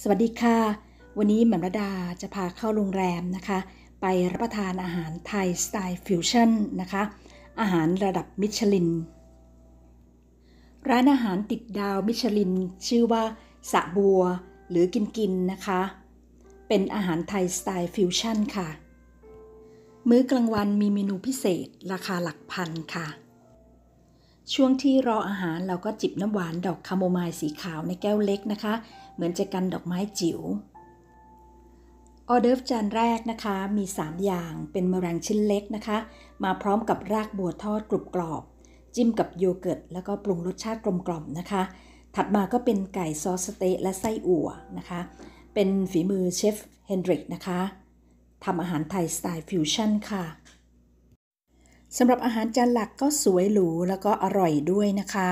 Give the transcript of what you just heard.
สวัสดีค่ะ วันนี้หม่อมรดาจะพาเข้าโรงแรมนะคะ ไปรับประทานอาหารไทยสไตล์ฟิวชั่นนะคะ อาหารระดับมิชลิน ร้านอาหารติดดาวมิชลิน ชื่อว่าสะบัวหรือกินกินนะคะ เป็นอาหารไทยสไตล์ฟิวชั่นค่ะ มื้อกลางวันมีเมนูพิเศษราคาหลักพันค่ะช่วงที่รออาหารเราก็จิบน้ำหวานดอกคาโมไมล์สีขาวในแก้วเล็กนะคะ เหมือนจะกันดอกไม้จิ๋วออเดิฟจานแรกนะคะ มี 3 อย่างเป็นมะรังชิ้นเล็กนะคะ มาพร้อมกับรากบัวทอดกรุบกรอบ จิ้มกับโยเกิร์ต แล้วก็ปรุงรสชาติกลมกล่อมนะคะ ถัดมาก็เป็นไก่ซอสสเต๊ะและไส้อั่วนะคะ เป็นฝีมือเชฟเฮนดริกนะคะทำอาหารไทยสไตล์ฟิวชั่นค่ะสำหรับอาหารจานหลักก็สวยหรูแล้วก็อร่อยด้วยนะคะ